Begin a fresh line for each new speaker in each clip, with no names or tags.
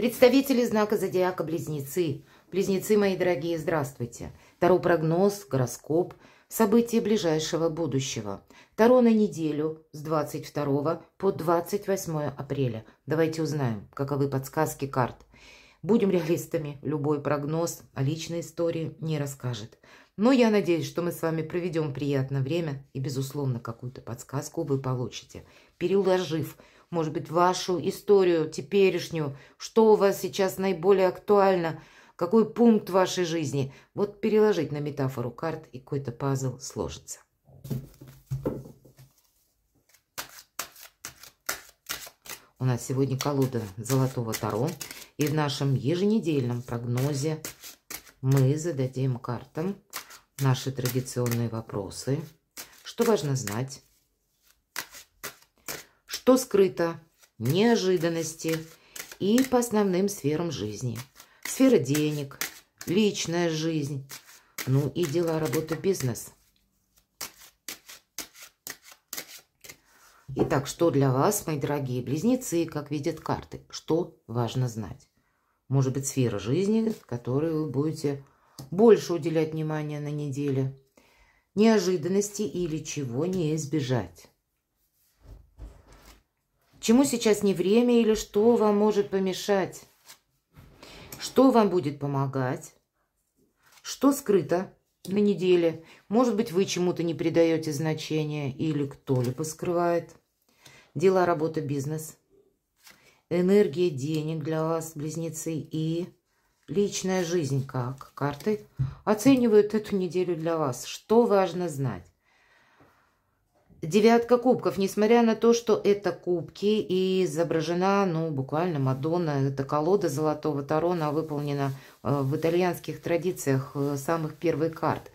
Представители знака зодиака Близнецы. Близнецы, мои дорогие, здравствуйте. Таро прогноз, гороскоп, события ближайшего будущего. Таро на неделю с 22 по 28 апреля. Давайте узнаем, каковы подсказки карт. Будем реалистами, любой прогноз о личной истории не расскажет. Но я надеюсь, что мы с вами проведем приятное время и, безусловно, какую-то подсказку вы получите, переложив может быть, вашу историю теперешнюю, что у вас сейчас наиболее актуально, какой пункт вашей жизни. Вот переложить на метафору карт, и какой-то пазл сложится. У нас сегодня колода Золотого Таро. И в нашем еженедельном прогнозе мы зададим картам наши традиционные вопросы. Что важно знать? что скрыто, неожиданности и по основным сферам жизни. Сфера денег, личная жизнь, ну и дела, работа, бизнес. Итак, что для вас, мои дорогие близнецы, как видят карты? Что важно знать? Может быть, сфера жизни, которой вы будете больше уделять внимания на неделе. Неожиданности или чего не избежать. Чему сейчас не время или что вам может помешать? Что вам будет помогать? Что скрыто на неделе? Может быть, вы чему-то не придаете значения или кто-либо скрывает? Дела, работа, бизнес. Энергия денег для вас, близнецы, и личная жизнь, как карты оценивают эту неделю для вас. Что важно знать? Девятка кубков, несмотря на то, что это кубки и изображена, ну, буквально Мадонна, это колода золотого таро, она а выполнена э, в итальянских традициях э, самых первых карт.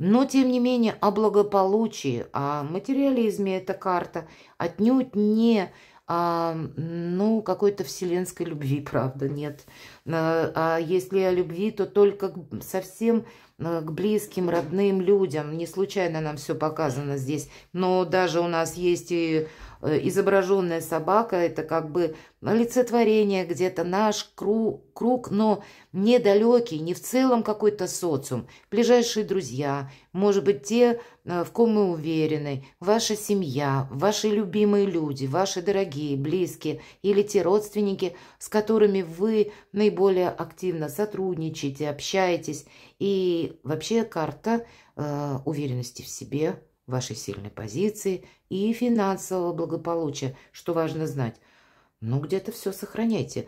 Но, тем не менее, о благополучии, о материализме эта карта отнюдь не а, ну, какой-то вселенской любви, правда, нет. А, а если о любви, то только совсем а, к близким, родным людям. Не случайно нам все показано здесь. Но даже у нас есть и Э, изображенная собака, это как бы олицетворение где-то наш круг, круг, но недалекий, не в целом какой-то социум, ближайшие друзья, может быть, те, э, в ком мы уверены, ваша семья, ваши любимые люди, ваши дорогие, близкие или те родственники, с которыми вы наиболее активно сотрудничаете, общаетесь. И вообще карта э, уверенности в себе – вашей сильной позиции и финансового благополучия, что важно знать. Ну, где-то все сохраняйте.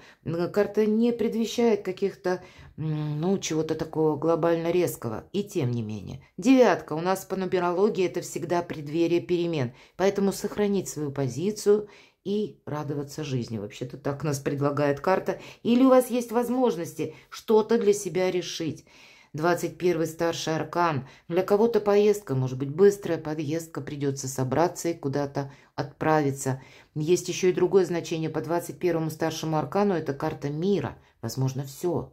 Карта не предвещает каких-то, ну, чего-то такого глобально резкого. И тем не менее. Девятка. У нас по нумерологии это всегда преддверие перемен. Поэтому сохранить свою позицию и радоваться жизни. Вообще-то так нас предлагает карта. Или у вас есть возможности что-то для себя решить. Двадцать первый старший аркан. Для кого-то поездка, может быть, быстрая подъездка, придется собраться и куда-то отправиться. Есть еще и другое значение по двадцать первому старшему аркану – это карта мира, возможно, все.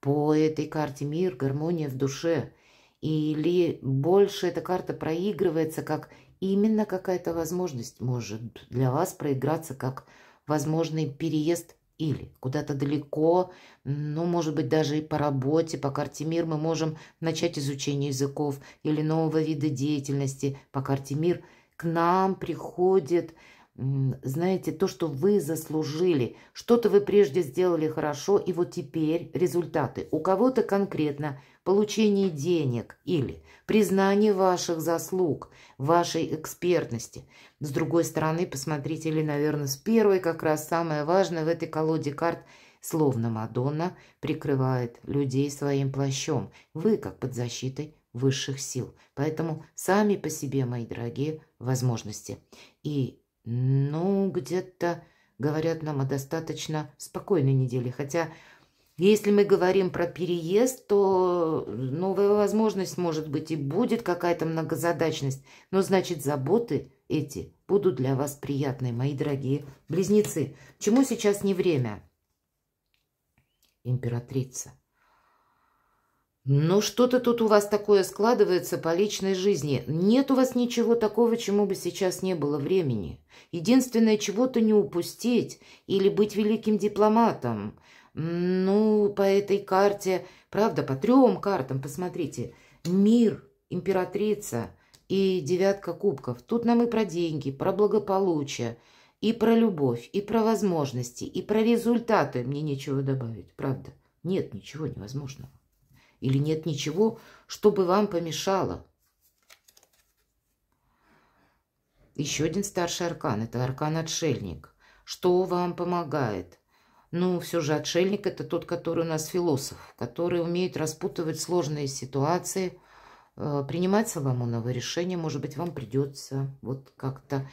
По этой карте мир, гармония в душе. Или больше эта карта проигрывается как именно какая-то возможность может для вас проиграться как возможный переезд или куда-то далеко, ну, может быть, даже и по работе, по карте мир мы можем начать изучение языков или нового вида деятельности. По карте мир к нам приходит знаете, то, что вы заслужили, что-то вы прежде сделали хорошо, и вот теперь результаты. У кого-то конкретно получение денег или признание ваших заслуг, вашей экспертности. С другой стороны, посмотрите, или, наверное, с первой как раз самое важное в этой колоде карт – Словно Мадонна прикрывает людей своим плащом. Вы как под защитой высших сил. Поэтому сами по себе, мои дорогие, возможности. И ну, где-то, говорят нам, о достаточно спокойной неделе. Хотя, если мы говорим про переезд, то новая возможность, может быть, и будет какая-то многозадачность. Но, значит, заботы эти будут для вас приятные, мои дорогие близнецы. Чему сейчас не время? Императрица. «Ну что-то тут у вас такое складывается по личной жизни. Нет у вас ничего такого, чему бы сейчас не было времени. Единственное, чего-то не упустить или быть великим дипломатом. Ну, по этой карте, правда, по трем картам, посмотрите. Мир, императрица и девятка кубков. Тут нам и про деньги, про благополучие, и про любовь, и про возможности, и про результаты. Мне нечего добавить, правда. Нет ничего невозможного». Или нет ничего, что бы вам помешало? Еще один старший аркан. Это аркан-отшельник. Что вам помогает? Ну, все же отшельник – это тот, который у нас философ, который умеет распутывать сложные ситуации, э, принимать Соломоновое решение. Может быть, вам придется вот как-то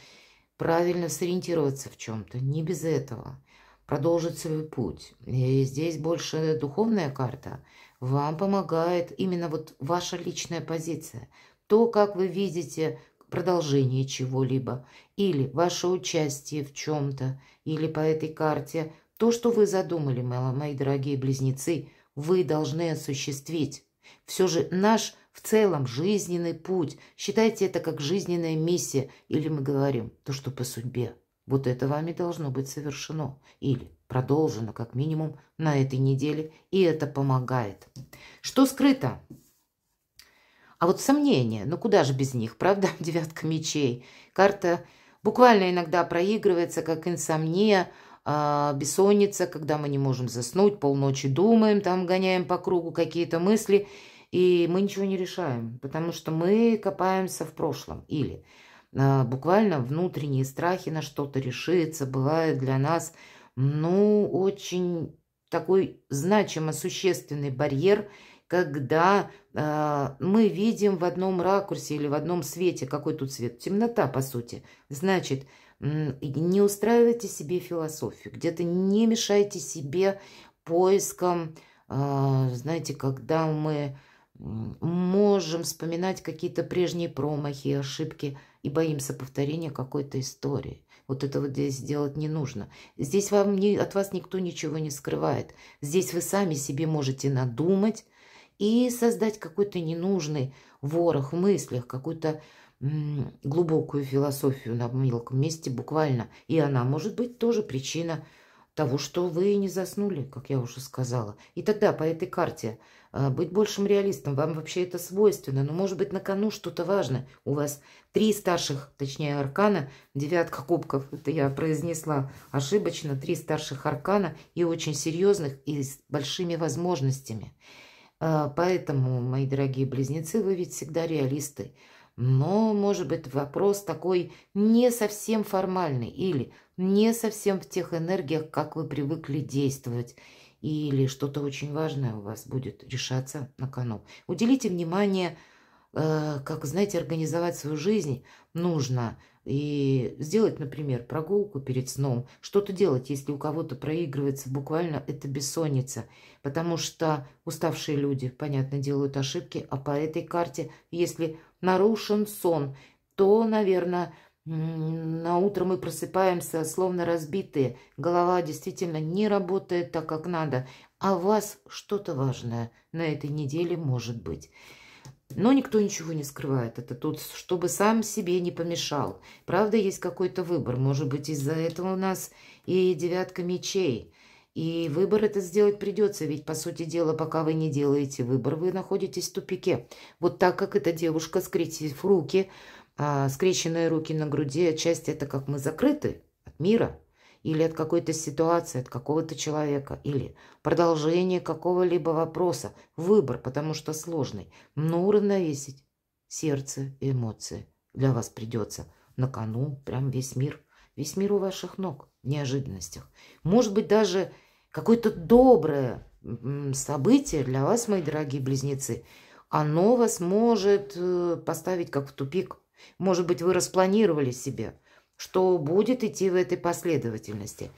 правильно сориентироваться в чем-то. Не без этого продолжить свой путь. И здесь больше духовная карта. Вам помогает именно вот ваша личная позиция. То, как вы видите продолжение чего-либо, или ваше участие в чем-то, или по этой карте. То, что вы задумали, мои дорогие близнецы, вы должны осуществить. Все же наш в целом жизненный путь. Считайте это как жизненная миссия, или мы говорим то, что по судьбе. Вот это вами должно быть совершено или продолжено как минимум на этой неделе, и это помогает. Что скрыто? А вот сомнения, ну куда же без них, правда? Девятка мечей. Карта буквально иногда проигрывается, как инсомния, а, бессонница, когда мы не можем заснуть, полночи думаем, там гоняем по кругу какие-то мысли, и мы ничего не решаем, потому что мы копаемся в прошлом. Или а, буквально внутренние страхи на что-то решиться бывает для нас, ну, очень такой значимо существенный барьер, когда э, мы видим в одном ракурсе или в одном свете, какой тут цвет темнота, по сути. Значит, не устраивайте себе философию, где-то не мешайте себе поиском, э, знаете, когда мы можем вспоминать какие-то прежние промахи, ошибки – и боимся повторения какой-то истории. Вот этого здесь делать не нужно. Здесь вам не, от вас никто ничего не скрывает. Здесь вы сами себе можете надумать и создать какой-то ненужный ворох в мыслях, какую-то глубокую философию на мелком месте буквально. И она может быть тоже причина – того, что вы не заснули, как я уже сказала. И тогда по этой карте а, быть большим реалистом, вам вообще это свойственно, но может быть на кону что-то важное У вас три старших, точнее аркана, девятка кубков, это я произнесла ошибочно, три старших аркана и очень серьезных, и с большими возможностями. А, поэтому, мои дорогие близнецы, вы ведь всегда реалисты. Но, может быть, вопрос такой не совсем формальный или не совсем в тех энергиях, как вы привыкли действовать, или что-то очень важное у вас будет решаться на кону. Уделите внимание – Э, как, знаете, организовать свою жизнь нужно. И сделать, например, прогулку перед сном. Что-то делать, если у кого-то проигрывается буквально это бессонница. Потому что уставшие люди, понятно, делают ошибки. А по этой карте, если нарушен сон, то, наверное, на утро мы просыпаемся словно разбитые. Голова действительно не работает так, как надо. А у вас что-то важное на этой неделе может быть. Но никто ничего не скрывает. Это тот, чтобы сам себе не помешал. Правда, есть какой-то выбор. Может быть, из-за этого у нас и девятка мечей. И выбор это сделать придется, ведь, по сути дела, пока вы не делаете выбор, вы находитесь в тупике. Вот так как эта девушка, скрестив руки, а, скрещенные руки на груди, отчасти это как мы закрыты от мира – или от какой-то ситуации, от какого-то человека, или продолжение какого-либо вопроса, выбор, потому что сложный, но ну, уравновесить сердце и эмоции. Для вас придется на кону прям весь мир, весь мир у ваших ног в неожиданностях. Может быть, даже какое-то доброе событие для вас, мои дорогие близнецы, оно вас может э, поставить как в тупик. Может быть, вы распланировали себе – что будет идти в этой последовательности.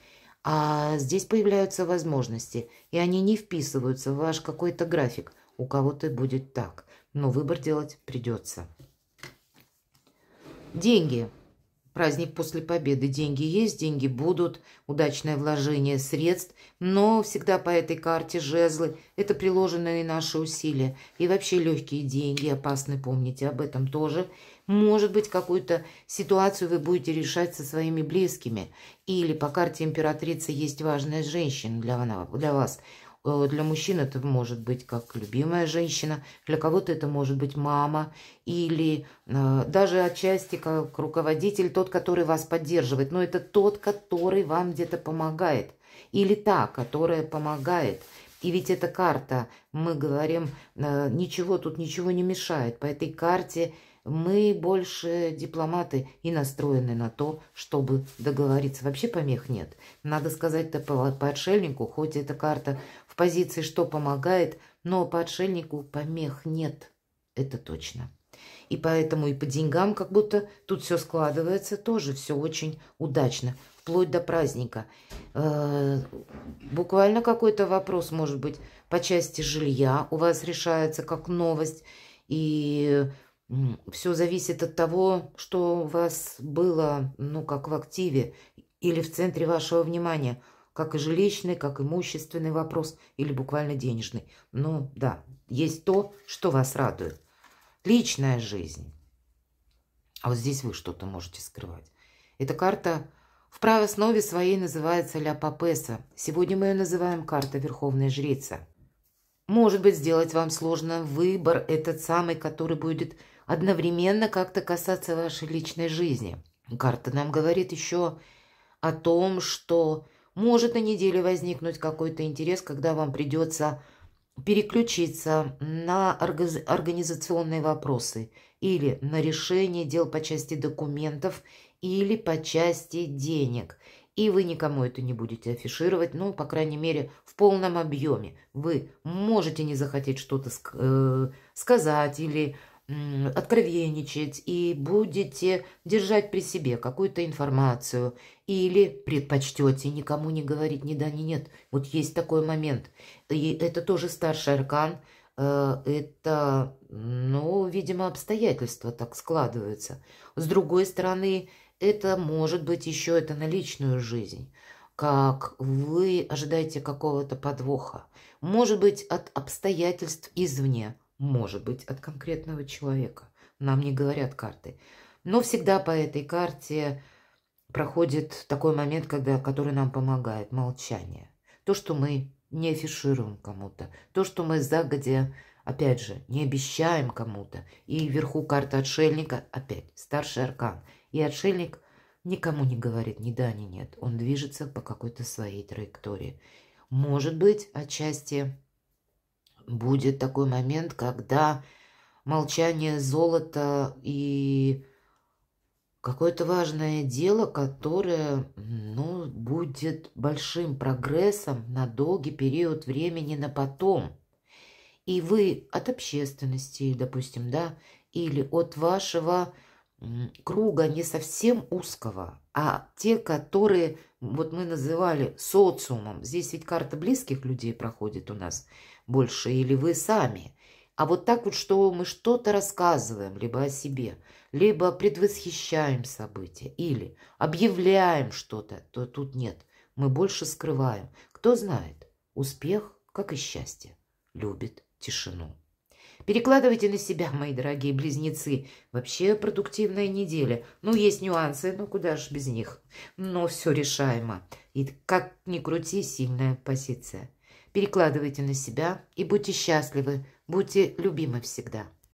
А здесь появляются возможности, и они не вписываются в ваш какой-то график. У кого-то будет так, но выбор делать придется. Деньги. Праздник после победы. Деньги есть, деньги будут, удачное вложение средств, но всегда по этой карте жезлы – это приложенные наши усилия. И вообще легкие деньги опасны, помните об этом тоже – может быть, какую-то ситуацию вы будете решать со своими близкими. Или по карте императрицы есть важная женщина для, вас. Э, для мужчин это может быть как любимая женщина, для кого-то это может быть мама или э, даже отчасти как руководитель, тот, который вас поддерживает, но это тот, который вам где-то помогает или та, которая помогает. И ведь эта карта, мы говорим, э, ничего тут ничего не мешает. По этой карте мы больше дипломаты и настроены на то, чтобы договориться. Вообще помех нет. Надо сказать-то по, по отшельнику, хоть эта карта в позиции «что помогает», но по отшельнику помех нет. Это точно. И поэтому и по деньгам как будто тут все складывается тоже все очень удачно, вплоть до праздника. Э -э буквально какой-то вопрос, может быть, по части жилья у вас решается как новость. И все зависит от того, что у вас было, ну, как в активе или в центре вашего внимания, как и жилищный, как имущественный вопрос, или буквально денежный. Ну, да, есть то, что вас радует. Личная жизнь. А вот здесь вы что-то можете скрывать. Эта карта в правой основе своей называется Ля Папеса. Сегодня мы ее называем карта Верховная Жрица. Может быть, сделать вам сложно выбор, этот самый, который будет одновременно как-то касаться вашей личной жизни. Карта нам говорит еще о том, что может на неделе возникнуть какой-то интерес, когда вам придется переключиться на организационные вопросы или на решение дел по части документов или по части денег. И вы никому это не будете афишировать, ну, по крайней мере, в полном объеме. Вы можете не захотеть что-то э сказать или откровенничать и будете держать при себе какую-то информацию или предпочтете никому не говорить ни да, ни нет. Вот есть такой момент. И это тоже старший аркан. Э, это, ну, видимо, обстоятельства так складываются. С другой стороны, это может быть еще это на личную жизнь как вы ожидаете какого-то подвоха. Может быть, от обстоятельств извне – может быть, от конкретного человека. Нам не говорят карты. Но всегда по этой карте проходит такой момент, когда, который нам помогает. Молчание. То, что мы не афишируем кому-то. То, что мы загодя, опять же, не обещаем кому-то. И вверху карта отшельника, опять, старший аркан. И отшельник никому не говорит ни да, ни нет. Он движется по какой-то своей траектории. Может быть, отчасти Будет такой момент, когда молчание золота и какое-то важное дело, которое, ну, будет большим прогрессом на долгий период времени на потом. И вы от общественности, допустим, да, или от вашего круга не совсем узкого, а те, которые вот мы называли социумом. Здесь ведь карта близких людей проходит у нас – больше или вы сами. А вот так вот, что мы что-то рассказываем либо о себе, либо предвосхищаем события, или объявляем что-то, то тут нет. Мы больше скрываем. Кто знает, успех, как и счастье, любит тишину. Перекладывайте на себя, мои дорогие близнецы. Вообще продуктивная неделя. Ну, есть нюансы, ну куда ж без них. Но все решаемо. И как ни крути, сильная позиция перекладывайте на себя и будьте счастливы, будьте любимы всегда.